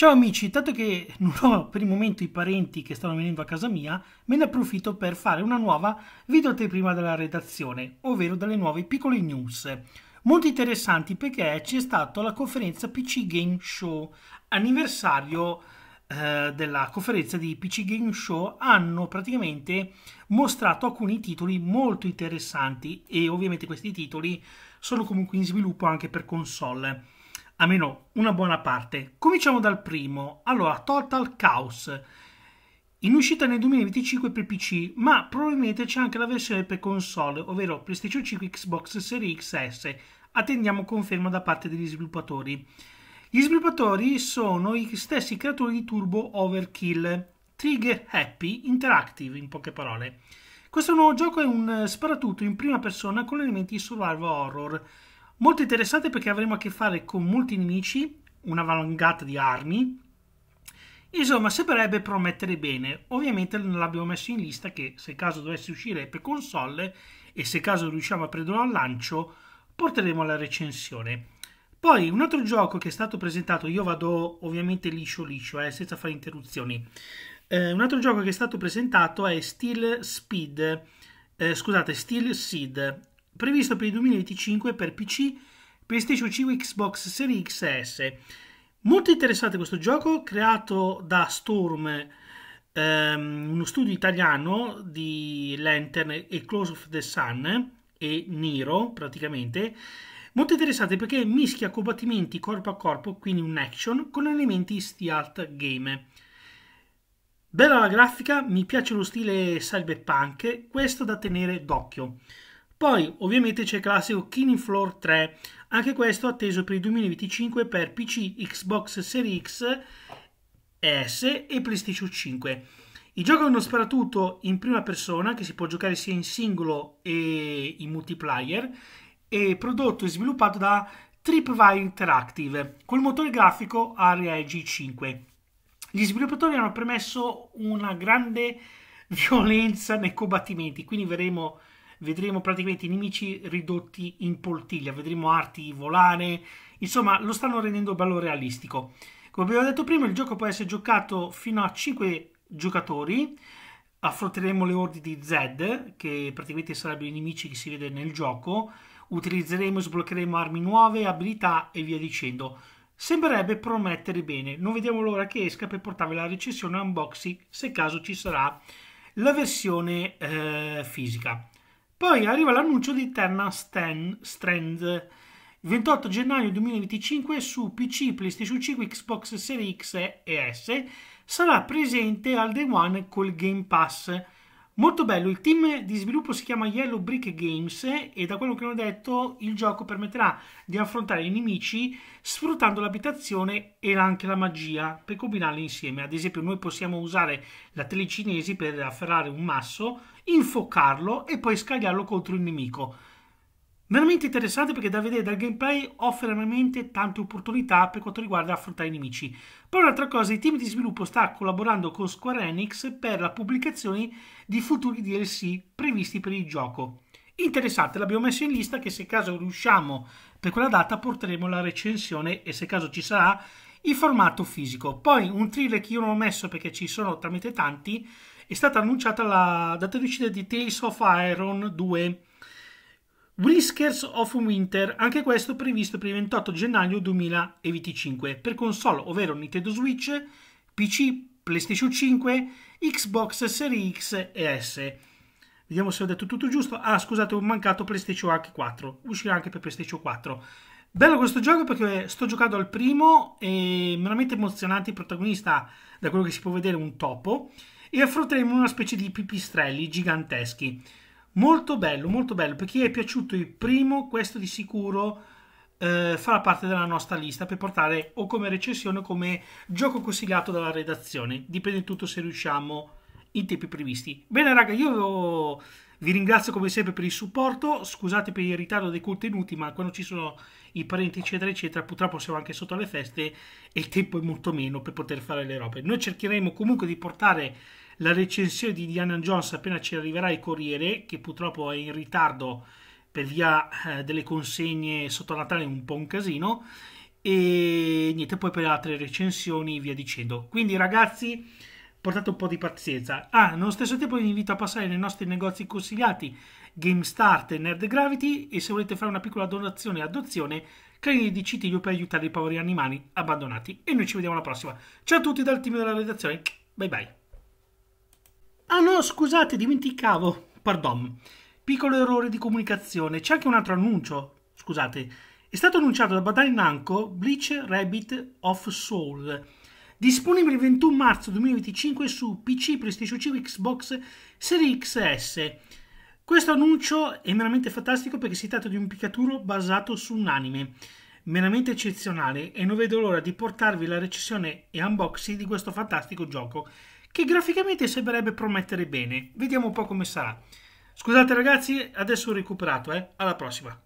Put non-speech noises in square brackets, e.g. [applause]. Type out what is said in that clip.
Ciao amici, tanto che non ho per il momento i parenti che stanno venendo a casa mia, me ne approfitto per fare una nuova videoteprima della redazione, ovvero delle nuove piccole news. Molto interessanti perché c'è stata la conferenza PC Game Show, anniversario eh, della conferenza di PC Game Show, hanno praticamente mostrato alcuni titoli molto interessanti e ovviamente questi titoli sono comunque in sviluppo anche per console almeno una buona parte. Cominciamo dal primo, allora Total Chaos, in uscita nel 2025 per PC, ma probabilmente c'è anche la versione per console, ovvero PlayStation 5, Xbox Series XS. Attendiamo conferma da parte degli sviluppatori. Gli sviluppatori sono gli stessi creatori di Turbo Overkill, Trigger Happy Interactive in poche parole. Questo nuovo gioco è un sparatutto in prima persona con elementi survival horror Molto interessante perché avremo a che fare con molti nemici, una valangata di armi. Insomma, sembrerebbe promettere bene. Ovviamente non l'abbiamo messo in lista che se caso dovesse uscire per console e se caso riusciamo a prenderlo al lancio, porteremo la recensione. Poi un altro gioco che è stato presentato, io vado ovviamente liscio liscio, eh, senza fare interruzioni. Eh, un altro gioco che è stato presentato è Steel Speed, eh, scusate, Steel Seed, previsto per il 2025 per PC, PlayStation 5 Xbox Series XS. Molto interessante questo gioco, creato da Storm, ehm, uno studio italiano di Lantern e Close of the Sun e Niro praticamente. Molto interessante perché mischia combattimenti corpo a corpo, quindi un action, con elementi stealth game. Bella la grafica, mi piace lo stile cyberpunk, questo da tenere d'occhio. Poi ovviamente c'è il classico Killing Floor 3, anche questo atteso per il 2025 per PC, Xbox Series X, S e PlayStation 5. Il gioco è uno sparatutto in prima persona che si può giocare sia in singolo che in multiplayer è prodotto e sviluppato da Tripwire Interactive col motore grafico Area G5. Gli sviluppatori hanno permesso una grande [laughs] violenza nei combattimenti, quindi vedremo vedremo praticamente i nemici ridotti in poltiglia, vedremo arti volare, insomma lo stanno rendendo bello realistico. Come abbiamo detto prima, il gioco può essere giocato fino a 5 giocatori, affronteremo le ordi di Zed, che praticamente sarebbero i nemici che si vede nel gioco, utilizzeremo e sbloccheremo armi nuove, abilità e via dicendo. Sembrerebbe promettere bene, non vediamo l'ora che esca per portarvi la recensione unboxing se caso ci sarà la versione eh, fisica. Poi arriva l'annuncio di Terna Stand, Strand. Il 28 gennaio 2025 su PC, PlayStation 5, Xbox Series X e S sarà presente al Day One col Game Pass Molto bello, il team di sviluppo si chiama Yellow Brick Games e da quello che hanno detto il gioco permetterà di affrontare i nemici sfruttando l'abitazione e anche la magia per combinarli insieme. Ad esempio noi possiamo usare la telecinesi per afferrare un masso, infocarlo e poi scagliarlo contro il nemico. Veramente interessante perché da vedere dal gameplay offre veramente tante opportunità per quanto riguarda affrontare i nemici. Poi un'altra cosa, il team di sviluppo sta collaborando con Square Enix per la pubblicazione di futuri DLC previsti per il gioco. Interessante, l'abbiamo messo in lista che se caso riusciamo per quella data porteremo la recensione e se caso ci sarà il formato fisico. Poi un thriller che io non ho messo perché ci sono talmente tanti, è stata annunciata la data di uscita di Tales of Iron 2 Whiskers of Winter, anche questo previsto per il 28 gennaio 2025 per console, ovvero Nintendo Switch, PC, PlayStation 5, Xbox Series X e S. Vediamo se ho detto tutto giusto. Ah, scusate, ho mancato PlayStation anche 4. Uscirà anche per PlayStation 4. Bello questo gioco perché sto giocando al primo e veramente emozionante il protagonista da quello che si può vedere un topo e affronteremo una specie di pipistrelli giganteschi. Molto bello, molto bello. Per chi è piaciuto il primo, questo di sicuro eh, farà parte della nostra lista per portare o come recensione o come gioco consigliato dalla redazione. Dipende tutto se riusciamo in tempi previsti. Bene, raga, io vi ringrazio come sempre per il supporto. Scusate per il ritardo dei contenuti, ma quando ci sono i parenti, eccetera, eccetera, purtroppo siamo anche sotto le feste e il tempo è molto meno per poter fare le robe. Noi cercheremo comunque di portare la recensione di Indiana Jones appena ci arriverà il Corriere, che purtroppo è in ritardo per via eh, delle consegne sotto Natale, un po' un casino, e niente, poi per altre recensioni via dicendo. Quindi ragazzi, portate un po' di pazienza. Ah, nello stesso tempo vi invito a passare nei nostri negozi consigliati GameStart e Nerd Gravity e se volete fare una piccola donazione e adozione, canini di Citilio per aiutare i poveri animali abbandonati. E noi ci vediamo alla prossima. Ciao a tutti dal team della redazione. Bye bye. Ah no, scusate, dimenticavo. Pardon. Piccolo errore di comunicazione. C'è anche un altro annuncio. Scusate. È stato annunciato da Bandai Namco Bleach Rabbit of Soul. Disponibile il 21 marzo 2025 su PC, PlayStation 5, Xbox Series XS. Questo annuncio è veramente fantastico perché si tratta di un Pikachu basato su un anime Meramente eccezionale e non vedo l'ora di portarvi la recensione e unboxing di questo fantastico gioco che graficamente sembrerebbe promettere bene. Vediamo un po' come sarà. Scusate ragazzi, adesso ho recuperato, eh. Alla prossima.